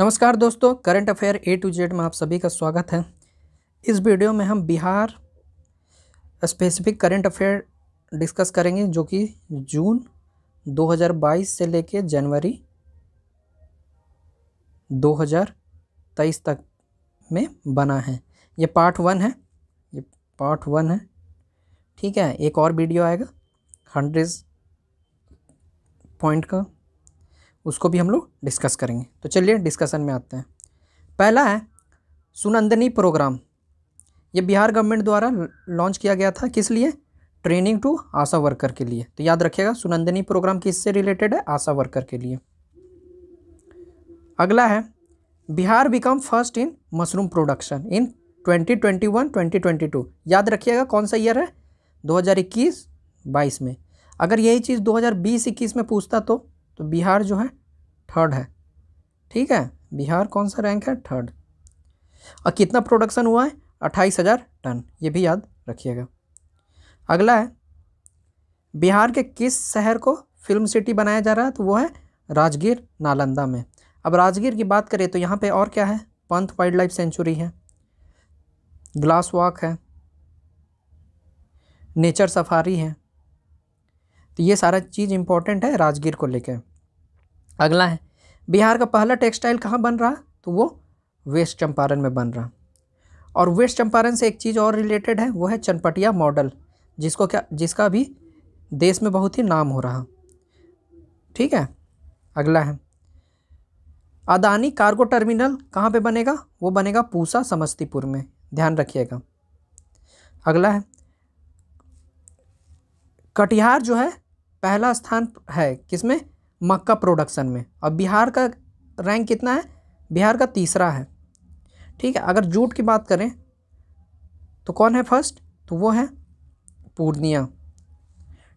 नमस्कार दोस्तों current affair A to Z में आप सभी का स्वागत है इस वीडियो में हम Bihar specific current affair discuss करेंगे जो कि जून 2022 से लेकर जनवरी 2023 तक में बना है ये पार्ट वन है ये पार्ट वन है ठीक है एक और वीडियो आएगा हंड्रेड पॉइंट का उसको भी हम लोग डिस्कस करेंगे तो चलिए डिस्कशन में आते हैं पहला है सुनंदनी प्रोग्राम ये बिहार गवर्नमेंट द्वारा लॉन्च किया गया था किस लिए ट्रेनिंग टू आशा वर्कर के लिए तो याद रखिएगा सुनंदनी प्रोग्राम किससे रिलेटेड है आशा वर्कर के लिए अगला है Bihar become first in mushroom production in 2021 2022 याद रखिएगा कौन सा ईयर है 2021 22 में अगर यही चीज़ 2020-21 में पूछता तो तो बिहार जो है थर्ड है ठीक है बिहार कौन सा रैंक है थर्ड और कितना प्रोडक्शन हुआ है अट्ठाईस हज़ार टन ये भी याद रखिएगा अगला है बिहार के किस शहर को फिल्म सिटी बनाया जा रहा है तो वो है राजगीर नालंदा में अब राजगीर की बात करें तो यहाँ पे और क्या है पंथ वाइल्ड लाइफ सेंचुरी है ग्लास वॉक है नेचर सफारी है तो ये सारा चीज़ इम्पोर्टेंट है राजगीर को लेकर अगला है बिहार का पहला टेक्सटाइल कहाँ बन रहा तो वो वेस्ट चंपारण में बन रहा और वेस्ट चंपारण से एक चीज़ और रिलेटेड है वो है चनपटिया मॉडल जिसको क्या जिसका भी देश में बहुत ही नाम हो रहा ठीक है अगला है अदानी कार्गो टर्मिनल कहाँ पे बनेगा वो बनेगा पूसा समस्तीपुर में ध्यान रखिएगा अगला है कटिहार जो है पहला स्थान है किसमें मक्का प्रोडक्शन में और बिहार का रैंक कितना है बिहार का तीसरा है ठीक है अगर जूट की बात करें तो कौन है फर्स्ट तो वो है पूर्णिया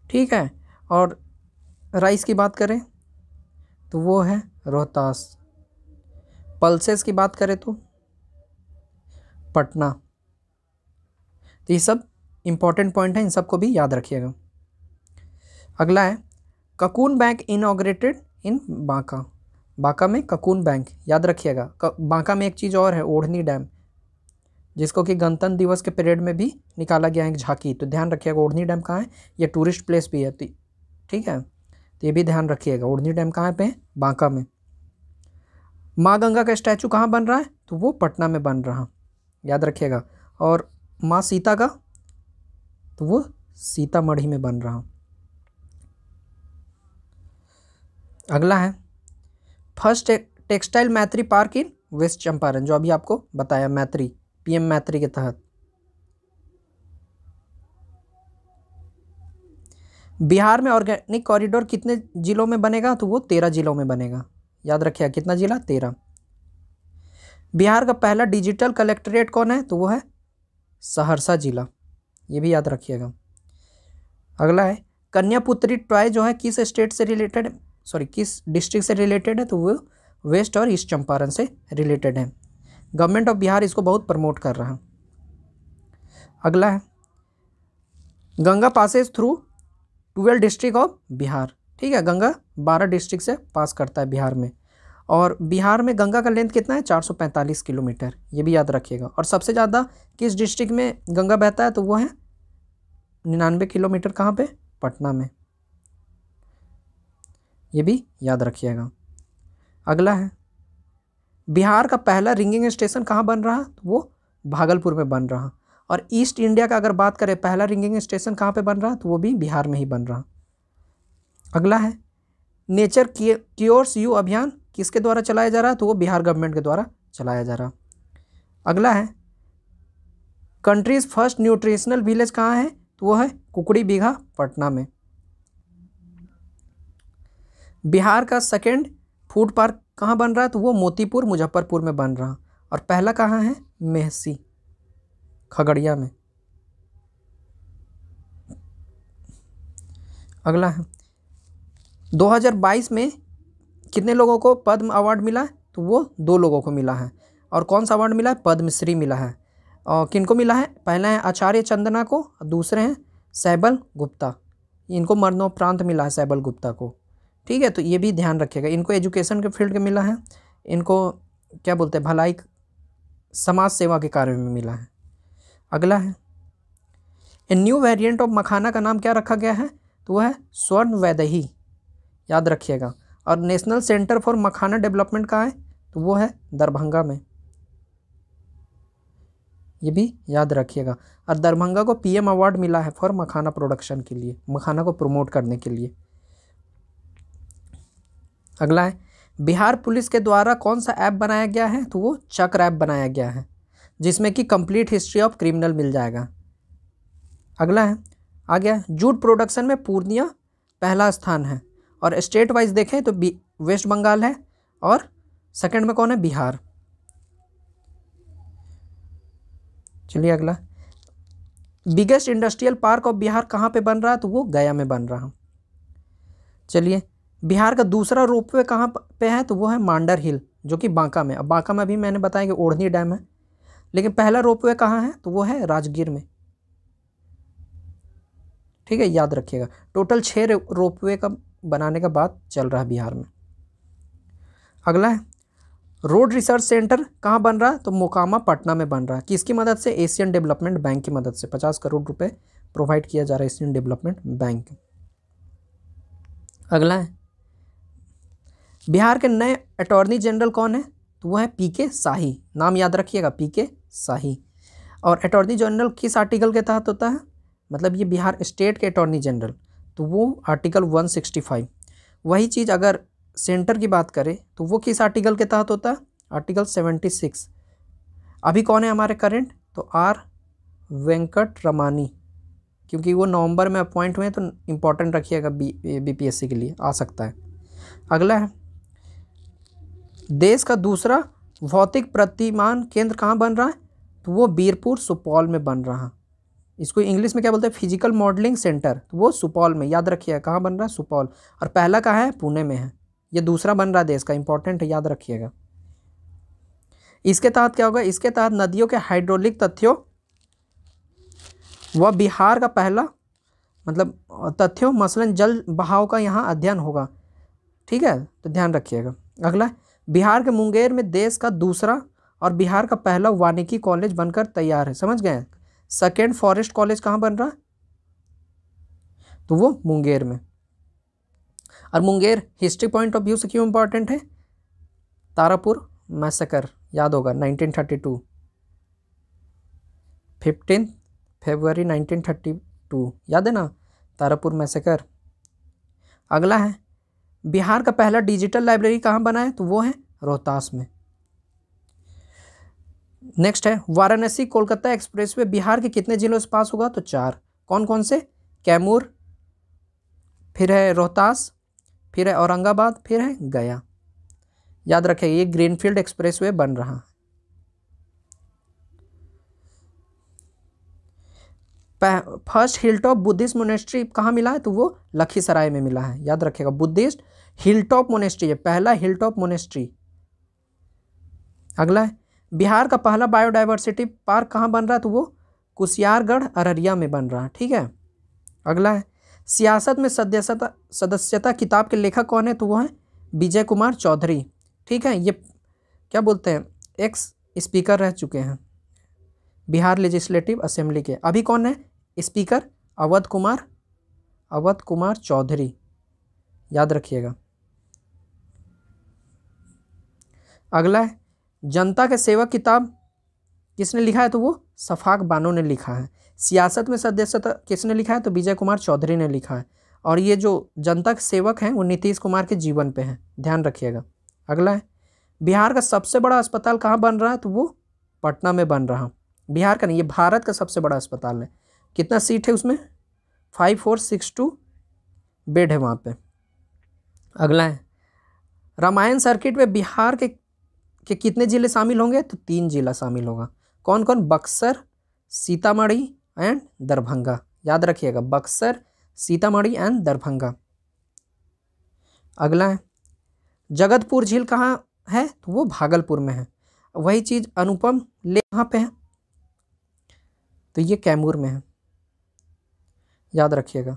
ठीक है और राइस की बात करें तो वो है रोहतास पल्सेस की बात करें तो पटना तो ये सब इम्पॉर्टेंट पॉइंट है इन सबको भी याद रखिएगा अगला है cocoon bank inaugurated in Banka Banka में ककून बैंक याद रखिएगा बांका में एक चीज़ और है ओढ़नी डैम जिसको कि गणतंत्र दिवस के परेड में भी निकाला गया है एक झांकी तो ध्यान रखिएगा ओढ़नी डैम कहाँ है ये टूरिस्ट प्लेस भी है तो ठीक है तो ये भी ध्यान रखिएगा ओढ़नी डैम कहाँ पे बांका में माँ गंगा का स्टैचू कहाँ बन रहा है तो वो पटना में बन रहा याद रखिएगा और माँ सीता का तो वो सीतामढ़ी में बन रहा अगला है first textile Maitri park in west Champaran जो अभी आपको बताया मैत्री पीएम मैत्री के तहत बिहार में ऑर्गेनिक कॉरिडोर कितने ज़िलों में बनेगा तो वो तेरह ज़िलों में बनेगा याद रखिएगा कितना ज़िला तेरह बिहार का पहला डिजिटल कलेक्ट्रेट कौन है तो वो है सहरसा ज़िला ये भी याद रखिएगा अगला है कन्यापुत्री ट्राय जो है किस स्टेट से रिलेटेड सॉरी किस डिस्ट्रिक्ट से रिलेटेड है तो वो वेस्ट और ईस्ट चंपारण से रिलेटेड है गवर्नमेंट ऑफ बिहार इसको बहुत प्रमोट कर रहा है अगला है Ganga passes through twelve district of Bihar ठीक है गंगा बारह डिस्ट्रिक्ट से पास करता है बिहार में और बिहार में गंगा का लेंथ कितना है 445 किलोमीटर ये भी याद रखिएगा और सबसे ज़्यादा किस डिस्ट्रिक्ट में गंगा बहता है तो वो है निन्यानवे किलोमीटर कहाँ पे पटना में ये भी याद रखिएगा अगला है बिहार का पहला रिंगिंग स्टेशन कहाँ बन रहा तो वो भागलपुर में बन रहा और ईस्ट इंडिया का अगर बात करें पहला रिंगिंग स्टेशन कहाँ पे बन रहा तो वो भी बिहार में ही बन रहा अगला है नेचर क्योर्स यू अभियान किसके द्वारा चलाया जा रहा है तो वो बिहार गवर्नमेंट के द्वारा चलाया जा रहा अगला है कंट्रीज़ फर्स्ट न्यूट्रिशनल विलेज कहाँ है तो वो है कुकड़ी बीघा पटना में बिहार का सेकेंड फूड पार्क कहाँ बन रहा है तो वो मोतीपुर मुजफ्फरपुर में बन रहा और पहला कहाँ है मेहसी खगड़िया में अगला है 2022 में कितने लोगों को पद्म अवार्ड मिला है तो वो दो लोगों को मिला है और कौन सा अवार्ड मिला है पद्मश्री मिला है और किनको मिला है पहला है आचार्य चंदना को दूसरे हैं सैबल गुप्ता इनको मरणोपरांत मिला है सैबल गुप्ता को ठीक है तो ये भी ध्यान रखिएगा इनको एजुकेशन के फील्ड में मिला है इनको क्या बोलते हैं भलाई समाज सेवा के कार्य में मिला है अगला है a new variant of makhana का नाम क्या रखा गया है तो वह है स्वर्ण वैदही याद रखिएगा और national centre for makhana development कहाँ है तो वो है दरभंगा में ये भी याद रखिएगा और दरभंगा को पीएम अवार्ड मिला है फॉर मखाना प्रोडक्शन के लिए मखाना को प्रमोट करने के लिए अगला है बिहार पुलिस के द्वारा कौन सा ऐप बनाया गया है तो वो चक्र ऐप बनाया गया है जिसमें कि कंप्लीट हिस्ट्री ऑफ क्रिमिनल मिल जाएगा अगला है आ गया जूट प्रोडक्शन में पूर्णिया पहला स्थान है और स्टेट वाइज देखें तो वेस्ट बंगाल है और सेकंड में कौन है बिहार चलिए अगला biggest industrial park of Bihar कहाँ पे बन रहा है तो वो गया में बन रहा चलिए बिहार का दूसरा रोप वे कहाँ पे है तो वो है मांडर हिल जो कि बांका में अब बांका में अभी मैंने बताया कि ओढ़नी डैम है लेकिन पहला रोप वे कहाँ है तो वो है राजगीर में ठीक है याद रखिएगा टोटल छः रोप वे का बनाने का बात चल रहा है बिहार में अगला है रोड रिसर्च सेंटर कहाँ बन रहा है तो मोकामा पटना में बन रहा है किसकी मदद से एशियन डेवलपमेंट बैंक की मदद से पचास करोड़ रुपये प्रोवाइड किया जा रहा है एशियन डेवलपमेंट बैंक अगला है बिहार के नए अटॉर्नी जनरल कौन है तो वह है पी के शाही नाम याद रखिएगा पी के शाही और अटॉर्नी जनरल किस आर्टिकल के तहत होता है मतलब ये बिहार स्टेट के अटॉर्नी जनरल तो वो आर्टिकल 165 वही चीज़ अगर सेंटर की बात करें तो वो किस आर्टिकल के तहत होता है आर्टिकल 76 अभी कौन है हमारे करेंट तो आर वेंकट रमानी क्योंकि वो नवंबर में अपॉइंट हुए हैं तो इम्पोर्टेंट रखिएगा बी बीपीएससी के लिए आ सकता है अगला है देश का दूसरा भौतिक प्रतिमान केंद्र कहाँ बन रहा है तो वो बीरपुर सुपौल में बन रहा है इसको इंग्लिश में क्या बोलते हैं फिजिकल मॉडलिंग सेंटर तो वो सुपौल में याद रखिएगा कहाँ बन रहा है सुपौल और पहला कहाँ है पुणे में है ये दूसरा बन रहा है देश का इंपॉर्टेंट है याद रखिएगा इसके तहत क्या होगा इसके तहत नदियों के हाइड्रोलिक तथ्यों व बिहार का पहला मतलब तथ्यों मसलन जल बहाव का यहाँ अध्ययन होगा ठीक है तो ध्यान रखिएगा अगला बिहार के मुंगेर में देश का दूसरा और बिहार का पहला वानिकी कॉलेज बनकर तैयार है समझ गए सेकेंड फॉरेस्ट कॉलेज कहाँ बन रहा है तो वो मुंगेर में और Munger history point of view से क्यों इम्पॉर्टेंट है तारापुर मैसेकर याद होगा 1932 फिफ्टीन फरवरी 1932 याद है ना तारापुर मैसेकर अगला है बिहार का पहला डिजिटल लाइब्रेरी कहाँ बना है तो वो है रोहतास में नेक्स्ट है वाराणसी कोलकाता एक्सप्रेस वे बिहार के कितने जिलों से पास होगा तो चार कौन कौन से कैमूर फिर है रोहतास फिर है औरंगाबाद फिर है गया याद रखें ये ग्रीनफील्ड एक्सप्रेस वे बन रहा first hill top Buddhist monastery कहाँ मिला है तो वो लखीसराय में मिला है याद रखेगा बुद्धिस्ट हिल टॉप मोनेस्ट्री है पहला हिल टॉप मोनेस्ट्री अगला है बिहार का पहला बायोडाइवर्सिटी पार्क कहाँ बन रहा है तो वो कुशियारगढ़ अररिया में बन रहा है ठीक है अगला है सियासत में सदस्यता सदस्यता किताब के लेखक कौन है तो वो हैं विजय कुमार चौधरी ठीक है ये क्या बोलते हैं एक्स स्पीकर रह चुके हैं बिहार लेजिस्लेटिव असेंबली के अभी कौन है स्पीकर अवध कुमार अवध कुमार चौधरी याद रखिएगा अगला है जनता के सेवक किताब किसने लिखा है तो वो सफाक बानो ने लिखा है सियासत में सदस्यता तो किसने लिखा है तो विजय कुमार चौधरी ने लिखा है और ये जो जनता के सेवक हैं वो नीतीश कुमार के जीवन पे हैं ध्यान रखिएगा अगला है बिहार का सबसे बड़ा अस्पताल कहाँ बन रहा है तो वो पटना में बन रहा बिहार का नहीं ये भारत का सबसे बड़ा अस्पताल है कितना सीट है उसमें five four six two bed है वहाँ पे अगला है रामायण सर्किट में बिहार के के कितने ज़िले शामिल होंगे तो तीन ज़िला शामिल होगा कौन कौन बक्सर सीतामढ़ी एंड दरभंगा याद रखिएगा बक्सर सीतामढ़ी एंड दरभंगा अगला है जगतपुर झील कहाँ है तो वो भागलपुर में है वही चीज़ अनुपम ले कहाँ पे है तो ये कैमूर में है याद रखिएगा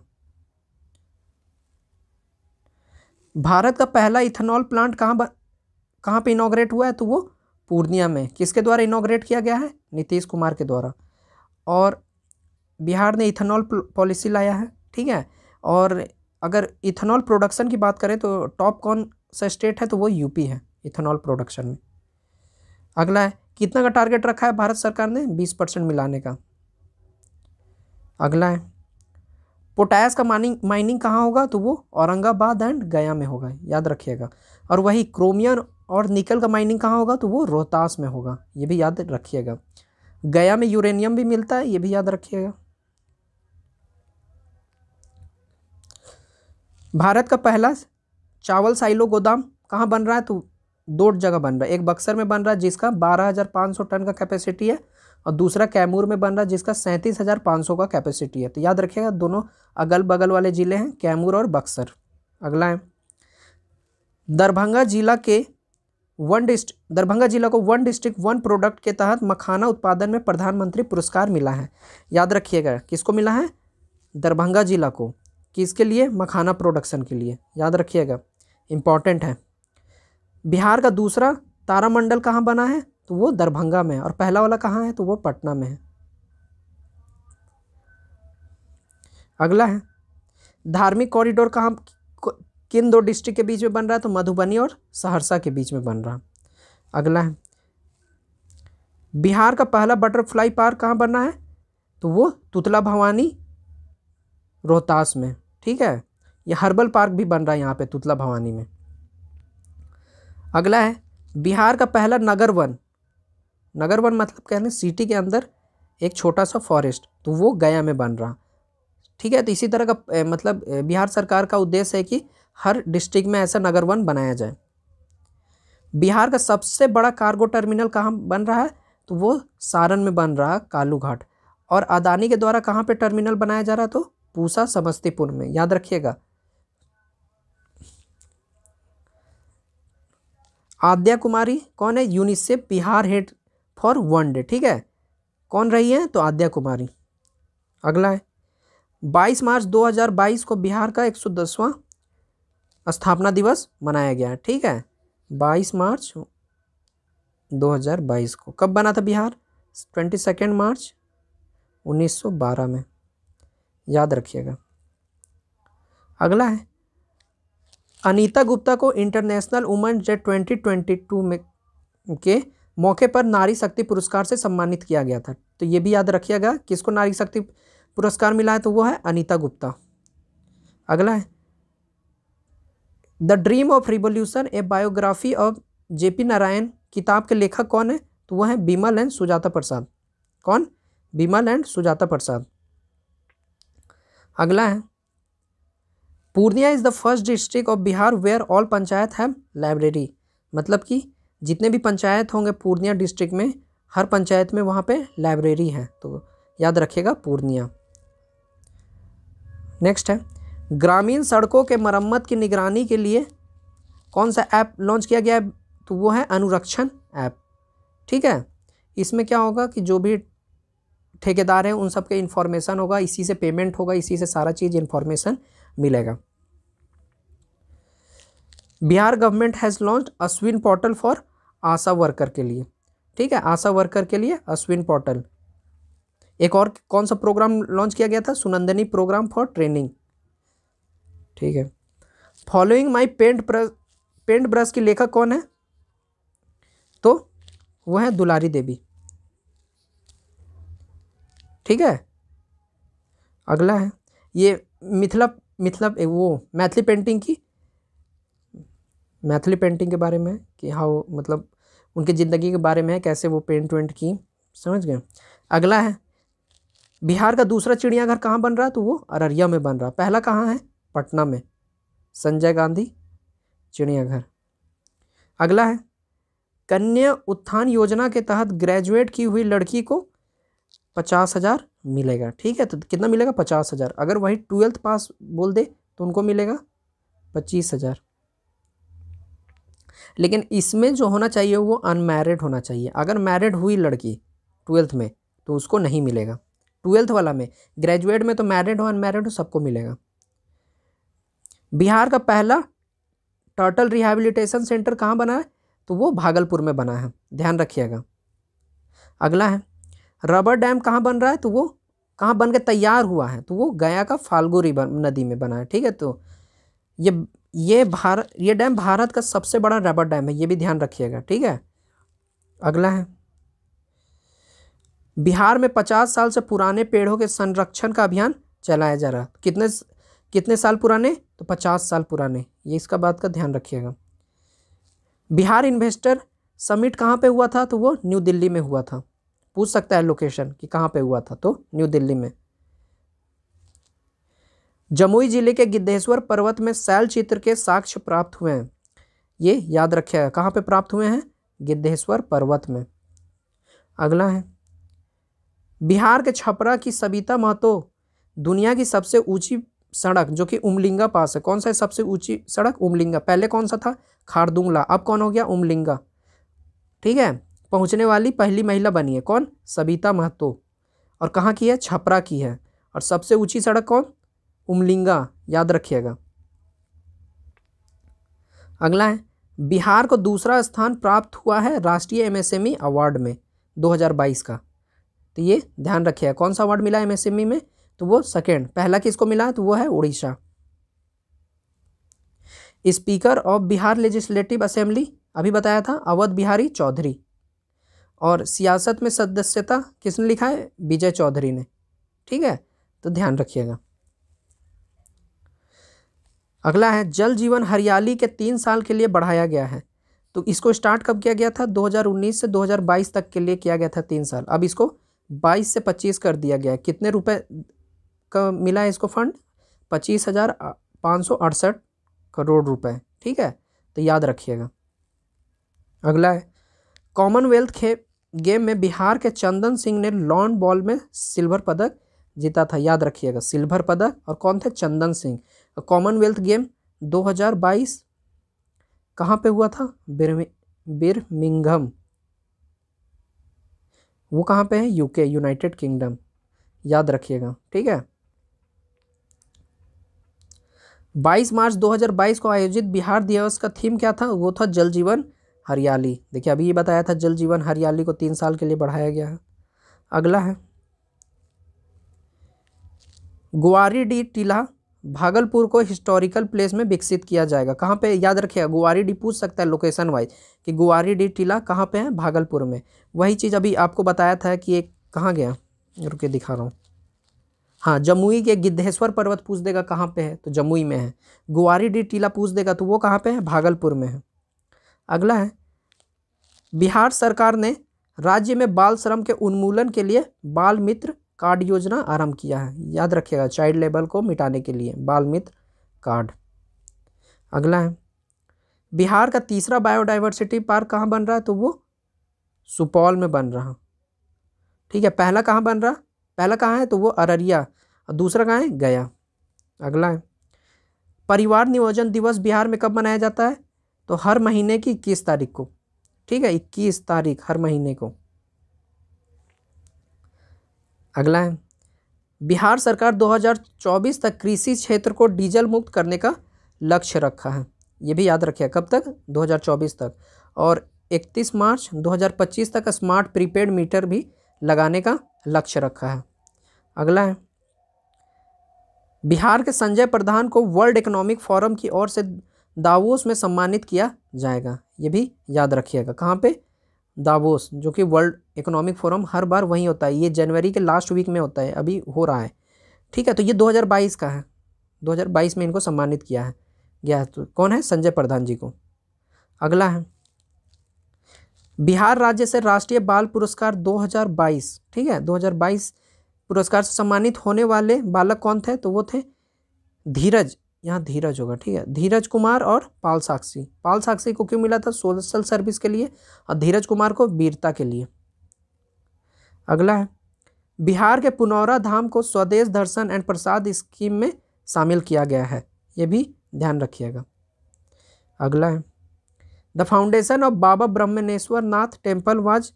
भारत का पहला इथेनॉल प्लांट कहाँ कहाँ पे इनाग्रेट हुआ है तो वो पूर्णिया में किसके द्वारा इनाग्रेट किया गया है नीतीश कुमार के द्वारा और बिहार ने इथेनॉल पॉलिसी लाया है ठीक है और अगर इथेनॉल प्रोडक्शन की बात करें तो टॉप कौन सा स्टेट है तो वो यूपी है इथेनॉल प्रोडक्शन में अगला है कितना का टारगेट रखा है भारत सरकार ने बीस परसेंट मिलाने का अगला है पोटास का माइनिंग माइनिंग कहाँ होगा तो वो औरंगाबाद एंड गया में होगा याद रखिएगा और वही क्रोमियन और निकल का माइनिंग कहाँ होगा तो वो रोहतास में होगा ये भी याद रखिएगा गया में यूरेनियम भी मिलता है ये भी याद रखिएगा भारत का पहला चावल साइलो गोदाम कहाँ बन रहा है तो दो जगह बन रहा है एक बक्सर में बन रहा है जिसका 12,500 टन का कैपेसिटी है और दूसरा कैमूर में बन रहा है जिसका सैंतीस हज़ार पाँच सौ का कैपेसिटी है तो याद रखिएगा दोनों अगल बगल वाले ज़िले हैं कैमूर और बक्सर अगला है दरभंगा जिला के वन डिस्ट दरभंगा जिला को वन डिस्ट्रिक्ट वन प्रोडक्ट के तहत मखाना उत्पादन में प्रधानमंत्री पुरस्कार मिला है याद रखिएगा किसको मिला है दरभंगा जिला को किसके लिए मखाना प्रोडक्शन के लिए याद रखिएगा इम्पॉर्टेंट है बिहार का दूसरा तारामंडल कहाँ बना है तो वो दरभंगा में है और पहला वाला कहाँ है तो वो पटना में है अगला है धार्मिक कॉरिडोर कहाँ किन दो डिस्ट्रिक्ट के बीच में बन रहा है तो मधुबनी और सहरसा के बीच में बन रहा है अगला है बिहार का पहला बटरफ्लाई पार्क कहाँ बन रहा है तो वो तुतला भवानी रोहतास में ठीक है यह हर्बल पार्क भी बन रहा है यहाँ पे तुतला भवानी में अगला है बिहार का पहला नगर वन नगर वन मतलब कह लें सिटी के अंदर एक छोटा सा फॉरेस्ट तो वो गया में बन रहा ठीक है तो इसी तरह का मतलब बिहार सरकार का उद्देश्य है कि हर डिस्ट्रिक्ट में ऐसा नगर वन बनाया जाए बिहार का सबसे बड़ा कार्गो टर्मिनल कहाँ बन रहा है तो वो सारण में बन रहा कालू घाट और अदानी के द्वारा कहाँ पे टर्मिनल बनाया जा रहा तो पूसा समस्तीपुर में याद रखिएगा आद्या कुमारी कौन है UNICEF Bihar head for one day ठीक है कौन रही हैं तो आद्या कुमारी अगला है बाईस मार्च 2022 को बिहार का 110वां स्थापना दिवस मनाया गया ठीक है बाईस मार्च 2022 को कब बना था बिहार ट्वेंटी सेकेंड मार्च 1912 में याद रखिएगा अगला है अनीता गुप्ता को इंटरनेशनल वुमेन जे ट्वेंटी ट्वेंटी टू में के मौके पर नारी शक्ति पुरस्कार से सम्मानित किया गया था तो ये भी याद रखिएगा किसको नारी शक्ति पुरस्कार मिला है तो वो है अनीता गुप्ता अगला है the dream of revolution a biography of J P Narayan किताब के लेखक कौन है तो वह है बीमल एंड सुजाता प्रसाद कौन बीमल एंड सुजाता प्रसाद अगला है Purnia is the first district of Bihar where all panchayat have library मतलब कि जितने भी पंचायत होंगे पूर्णिया डिस्ट्रिक्ट में हर पंचायत में वहाँ पे लाइब्रेरी है तो याद रखिएगा पूर्णिया नेक्स्ट है ग्रामीण सड़कों के मरम्मत की निगरानी के लिए कौन सा ऐप लॉन्च किया गया है तो वो है अनुरक्षण ऐप ठीक है इसमें क्या होगा कि जो भी ठेकेदार हैं उन सब के इन्फॉर्मेशन होगा इसी से पेमेंट होगा इसी से सारा चीज़ इन्फॉर्मेशन मिलेगा Bihar government has launch Ashwin portal for ASHA worker के लिए ठीक है आशा वर्कर के लिए अश्विन पोर्टल एक और कौन सा प्रोग्राम लॉन्च किया गया था सुनंदनी प्रोग्राम फॉर ट्रेनिंग ठीक है following my paint br paint brush की लेखक कौन है तो वो है दुलारी देवी ठीक है अगला है ये मिथिला मिथिला वो मैथिली पेंटिंग की मैथिली पेंटिंग के बारे में कि हाउ मतलब उनकी ज़िंदगी के बारे में कैसे वो पेंट वेंट की समझ गए अगला है बिहार का दूसरा चिड़ियाघर कहाँ बन रहा है तो वो अररिया में बन रहा पहला कहाँ है पटना में संजय गांधी चिड़ियाघर अगला है कन्या उत्थान योजना के तहत ग्रेजुएट की हुई लड़की को पचास हज़ार मिलेगा ठीक है तो कितना मिलेगा पचास हज़ार अगर वही ट्वेल्थ पास बोल दे तो उनको मिलेगा पच्चीस हज़ार लेकिन इसमें जो होना चाहिए वो अनमेरिड होना चाहिए अगर मैरिड हुई लड़की ट्वेल्थ में तो उसको नहीं मिलेगा ट्वेल्थ वाला में ग्रेजुएट में तो मैरिड हो अनमैरिड हो सबको मिलेगा बिहार का पहला टोटल रिहेबिलिटेशन सेंटर कहाँ बना है तो वो भागलपुर में बना है ध्यान रखिएगा अगला है रबर डैम कहाँ बन रहा है तो वो कहाँ बन के तैयार हुआ है तो वो गया का फाल्गो रिवर नदी में बना है ठीक है तो ये ये भारत ये डैम भारत का सबसे बड़ा रबर डैम है ये भी ध्यान रखिएगा ठीक है अगला है बिहार में पचास साल से पुराने पेड़ों के संरक्षण का अभियान चलाया जा रहा कितने कितने साल पुराने तो पचास साल पुराने ये इसका बात का ध्यान रखिएगा बिहार इन्वेस्टर समिट कहाँ पे हुआ था तो वो न्यू दिल्ली में हुआ था पूछ सकता है लोकेशन कि कहाँ पे हुआ था तो न्यू दिल्ली में जमुई जिले के गिद्धेश्वर पर्वत में शैल चित्र के साक्ष्य प्राप्त हुए हैं ये याद रखेगा कहाँ पे प्राप्त हुए हैं गिद्धेश्वर पर्वत में अगला है बिहार के छपरा की सबिता महतो दुनिया की सबसे ऊंची सड़क जो कि उमलिंगा पास है कौन सा है सबसे ऊंची सड़क उमलिंगा पहले कौन सा था खारदुंगला अब कौन हो गया उमलिंगा ठीक है पहुंचने वाली पहली महिला बनी है कौन सबिता महतो और कहाँ की है छपरा की है और सबसे ऊंची सड़क कौन उमलिंगा याद रखिएगा अगला है बिहार को दूसरा स्थान प्राप्त हुआ है राष्ट्रीय एमएसएमई अवार्ड e में 2022 का तो ये ध्यान रखिएगा कौन सा अवार्ड मिला एमएसएमई e में तो वो सेकेंड पहला किसको मिला तो वो है Odisha speaker of Bihar legislative assembly अभी बताया था अवध बिहारी चौधरी और सियासत में सदस्यता किसने लिखा है विजय चौधरी ने ठीक है तो ध्यान रखिएगा अगला है जल जीवन हरियाली के तीन साल के लिए बढ़ाया गया है तो इसको स्टार्ट कब किया गया था 2019 से 2022 तक के लिए किया गया था तीन साल अब इसको 22 से 25 कर दिया गया है कितने रुपए का मिला है इसको फंड पच्चीस हज़ार पाँच सौ अड़सठ करोड़ रुपए ठीक है तो याद रखिएगा अगला है कॉमनवेल्थ खे गेम में बिहार के चंदन सिंह ने लॉन बॉल में सिल्वर पदक जीता था याद रखिएगा सिल्वर पदक और कौन थे चंदन सिंह कॉमनवेल्थ गेम 2022 कहां पे हुआ था बिरमिंगम वो कहां पे है यूके यूनाइटेड किंगडम याद रखिएगा ठीक है 22 मार्च 2022 को आयोजित बिहार दिवस का थीम क्या था वो था जल जीवन हरियाली देखिए अभी ये बताया था जल जीवन हरियाली को तीन साल के लिए बढ़ाया गया है अगला है ग्वारी डी टीला भागलपुर को हिस्टोरिकल प्लेस में विकसित किया जाएगा कहाँ पे याद रखिएगा गुआरी डी पूछ सकता है लोकेशन वाइज कि गुआरी डी टीला कहाँ पे है भागलपुर में वही चीज़ अभी आपको बताया था कि ये कहाँ गया रुके दिखा रहा हूँ हाँ जमुई के गिद्धेश्वर पर्वत पूछ देगा कहाँ पे है तो जमुई में है गुआरी डी टीला पूछ देगा तो वो कहाँ पर है भागलपुर में है अगला है बिहार सरकार ने राज्य में बाल श्रम के उन्मूलन के लिए बाल मित्र कार्ड योजना आरंभ किया है याद रखिएगा चाइल्ड लेबर को मिटाने के लिए बाल मित्र कार्ड अगला है बिहार का तीसरा बायोडाइवर्सिटी पार्क कहाँ बन रहा है तो वो सुपौल में बन रहा ठीक है पहला कहाँ बन रहा पहला कहाँ है तो वो अररिया और दूसरा कहाँ है गया अगला है परिवार नियोजन दिवस बिहार में कब मनाया जाता है तो हर महीने की इक्कीस तारीख को ठीक है इक्कीस तारीख हर महीने को अगला है बिहार सरकार 2024 तक कृषि क्षेत्र को डीजल मुक्त करने का लक्ष्य रखा है ये भी याद रखिए कब तक 2024 तक और 31 मार्च 2025 तक स्मार्ट प्रीपेड मीटर भी लगाने का लक्ष्य रखा है अगला है बिहार के संजय प्रधान को वर्ल्ड इकोनॉमिक फोरम की ओर से दावोस में सम्मानित किया जाएगा ये भी याद रखिएगा कहाँ पे दावोस जो कि वर्ल्ड इकोनॉमिक फोरम हर बार वहीं होता है ये जनवरी के लास्ट वीक में होता है अभी हो रहा है ठीक है तो ये 2022 का है 2022 में इनको सम्मानित किया है गया तो कौन है संजय प्रधान जी को अगला है बिहार राज्य से राष्ट्रीय बाल पुरस्कार 2022 ठीक है 2022 पुरस्कार से सम्मानित होने वाले बालक कौन थे तो वो थे धीरज यहाँ धीरज होगा ठीक है धीरज कुमार और पाल साक्षी पाल साक्षी को क्यों मिला था सोशल सर्विस के लिए और धीरज कुमार को वीरता के लिए अगला है बिहार के पुनौरा धाम को स्वदेश दर्शन एंड प्रसाद स्कीम में शामिल किया गया है ये भी ध्यान रखिएगा अगला है the foundation of Baba Brahmaneshwar Nath temple was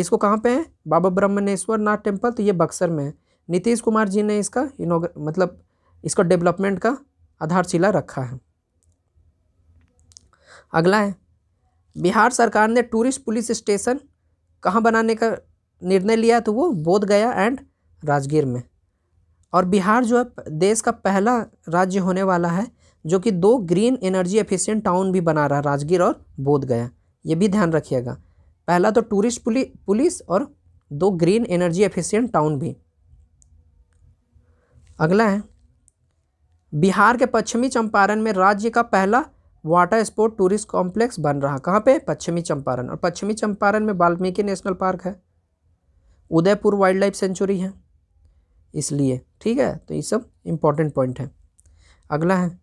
इसको कहाँ पे है बाबा ब्रह्मनेश्वर नाथ टेम्पल तो ये बक्सर में है नीतीश कुमार जी ने इसका इनोग मतलब इसका डेवलपमेंट का आधारशिला रखा है अगला है बिहार सरकार ने टूरिस्ट पुलिस स्टेशन कहाँ बनाने का निर्णय लिया तो वो बोध गया एंड राजगीर में और बिहार जो है देश का पहला राज्य होने वाला है जो कि दो ग्रीन एनर्जी एफिशिएंट टाउन भी बना रहा है राजगीर और बोध गया ये भी ध्यान रखिएगा पहला तो टूरिस्ट पुलि, पुलिस और दो ग्रीन एनर्जी एफिशिएंट टाउन भी अगला है बिहार के पश्चिमी चंपारण में राज्य का पहला वाटर स्पोर्ट टूरिस्ट कॉम्प्लेक्स बन रहा कहाँ पे पश्चिमी चंपारण और पश्चिमी चंपारण में वाल्मीकि नेशनल पार्क है उदयपुर वाइल्ड लाइफ सेंचुरी है इसलिए ठीक है तो ये सब इम्पॉर्टेंट पॉइंट है अगला है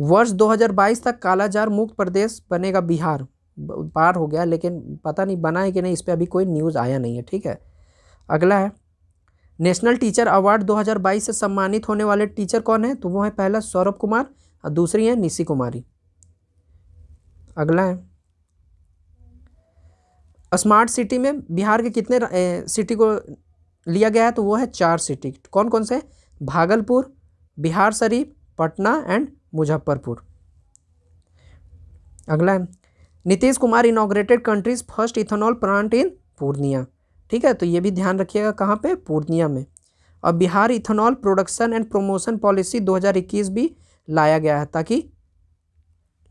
वर्ष 2022 तक कालाजार मुक्त प्रदेश बनेगा बिहार पार हो गया लेकिन पता नहीं बना है कि नहीं इस पर अभी कोई न्यूज़ आया नहीं है ठीक है अगला है नेशनल टीचर अवार्ड 2022 से सम्मानित होने वाले टीचर कौन है तो वो है पहला सौरभ कुमार और दूसरी है निशी कुमारी अगला है स्मार्ट सिटी में बिहार के कितने सिटी को लिया गया है तो वो है चार सिटी कौन कौन से भागलपुर बिहार शरीफ पटना एंड मुजफ्फरपुर अगला है Nitish Kumar inaugurated countries first ethanol plant in Purnia ठीक है तो ये भी ध्यान रखिएगा कहाँ पे पूर्णिया में और Bihar ethanol production and promotion policy 2021 भी लाया गया है ताकि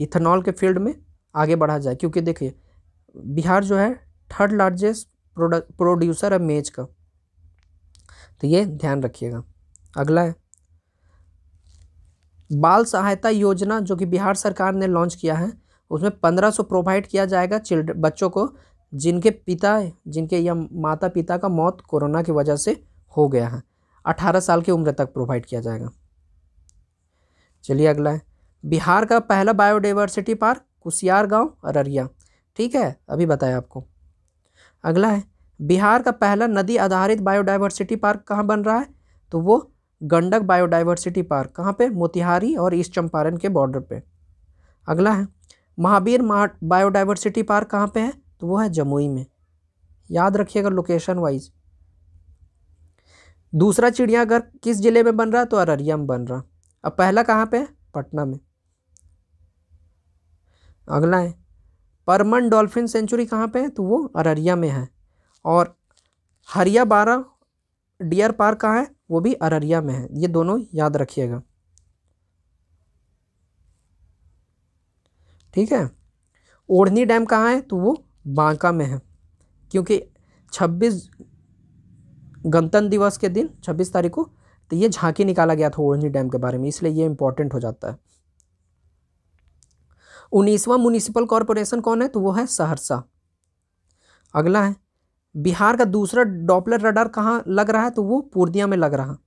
इथेनॉल के फील्ड में आगे बढ़ा जाए क्योंकि देखिए बिहार जो है थर्ड लार्जेस्ट प्रोड्यूसर है मेज का तो ये ध्यान रखिएगा अगला है बाल सहायता योजना जो कि बिहार सरकार ने लॉन्च किया है उसमें पंद्रह सौ प्रोवाइड किया जाएगा चिल्ड्र बच्चों को जिनके पिता जिनके या माता पिता का मौत कोरोना की वजह से हो गया है अठारह साल की उम्र तक प्रोवाइड किया जाएगा चलिए अगला है बिहार का पहला बायोडाइवर्सिटी पार्क कुसियार गांव अररिया ठीक है अभी बताया आपको अगला है बिहार का पहला नदी आधारित बायोडाइवर्सिटी पार्क कहाँ बन रहा है तो वो गंडक बायोडाइवर्सिटी पार्क कहाँ पे मोतिहारी और ईस्ट चंपारण के बॉर्डर पे अगला है महावीर बायोडाइवर्सिटी पार्क कहाँ पे है तो वो है जमुई में याद रखिएगा लोकेशन वाइज दूसरा चिड़ियाघर किस ज़िले में बन रहा है तो अररिया में बन रहा अब पहला कहाँ पे है पटना में अगला है परमन डॉल्फिन सेंचुरी कहाँ पे है तो वो अररिया में है और हरिया बारह डियर पार्क कहाँ है वो भी अररिया में है ये दोनों याद रखिएगा ठीक है ओढ़नी डैम कहाँ है तो वो बांका में है क्योंकि 26 गणतंत्र दिवस के दिन 26 तारीख को तो ये झांकी निकाला गया था ओरंजी डैम के बारे में इसलिए ये इम्पोर्टेंट हो जाता है उन्नीसवा म्यूनिसिपल कॉरपोरेशन कौन है तो वो है सहरसा अगला है बिहार का दूसरा डॉपलर रडार कहाँ लग रहा है तो वो पूर्णिया में लग रहा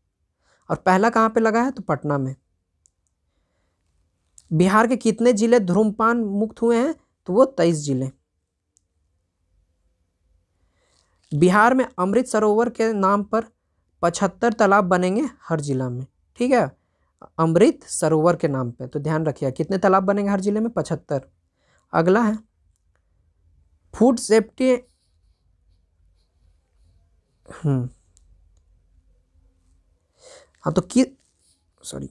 और पहला कहाँ पे लगा है तो पटना में बिहार के कितने ज़िले धूम्रपान मुक्त हुए हैं तो वो तेईस ज़िले बिहार में अमृत सरोवर के नाम पर पचहत्तर तालाब बनेंगे हर जिला में ठीक है अमृत सरोवर के नाम पे तो ध्यान रखिए कितने तालाब बनेंगे हर जिले में पचहत्तर अगला है फूड सेफ्टी हम्म, हाँ तो कि sorry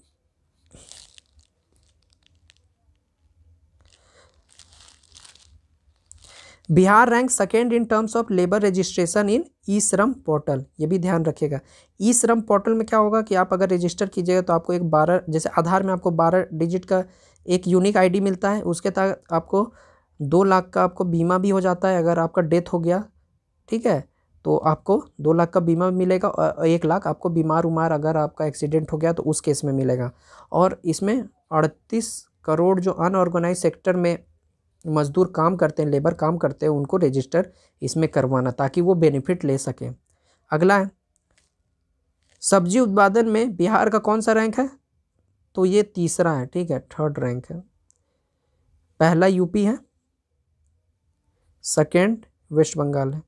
Bihar rank second in terms of labour registration in e Shram portal ये भी ध्यान रखिएगा ई श्रम पोर्टल में क्या होगा कि आप अगर रजिस्टर कीजिएगा तो आपको एक बारह जैसे आधार में आपको बारह डिजिट का एक यूनिक आईडी मिलता है उसके तहत आपको दो लाख का आपको बीमा भी हो जाता है अगर आपका डेथ हो गया ठीक है तो आपको दो लाख का बीमा मिलेगा और एक लाख आपको बीमार उमार अगर आपका एक्सीडेंट हो गया तो उस केस में मिलेगा और इसमें अड़तीस करोड़ जो अनऑर्गेनाइज सेक्टर में मज़दूर काम करते हैं लेबर काम करते हैं उनको रजिस्टर इसमें करवाना ताकि वो बेनिफिट ले सकें अगला है सब्जी उत्पादन में बिहार का कौन सा रैंक है तो ये तीसरा है ठीक है थर्ड रैंक है पहला यूपी है सेकेंड वेस्ट बंगाल है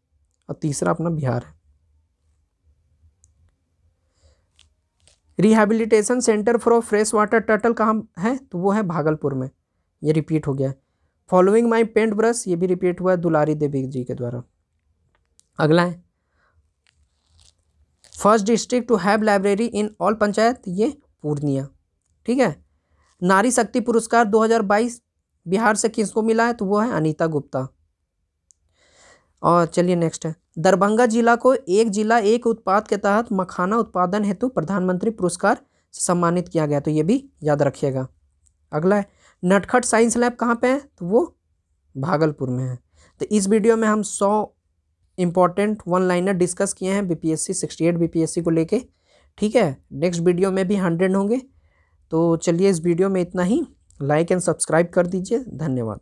और तीसरा अपना बिहार है rehabilitation centre for fresh water turtle कहाँ है तो वो है भागलपुर में ये रिपीट हो गया है फॉलोइंग माई पेंट ब्रश ये भी रिपीट हुआ है दुलारी देवी जी के द्वारा अगला है first district to have library in all panchayat ये पूर्णिया ठीक है नारी शक्ति पुरस्कार 2022 बिहार से किसको मिला है तो वो है अनीता गुप्ता और चलिए नेक्स्ट है दरभंगा जिला को एक जिला एक उत्पाद के तहत मखाना उत्पादन हेतु प्रधानमंत्री पुरस्कार सम्मानित किया गया तो ये भी याद रखिएगा अगला है नटखट साइंस लैब कहाँ पे है तो वो भागलपुर में है तो इस वीडियो में हम सौ इम्पॉर्टेंट वन लाइनर डिस्कस किए हैं बीपीएससी एस सी को लेके ठीक है नेक्स्ट वीडियो में भी हंड्रेड होंगे तो चलिए इस वीडियो में इतना ही लाइक एंड सब्सक्राइब कर दीजिए धन्यवाद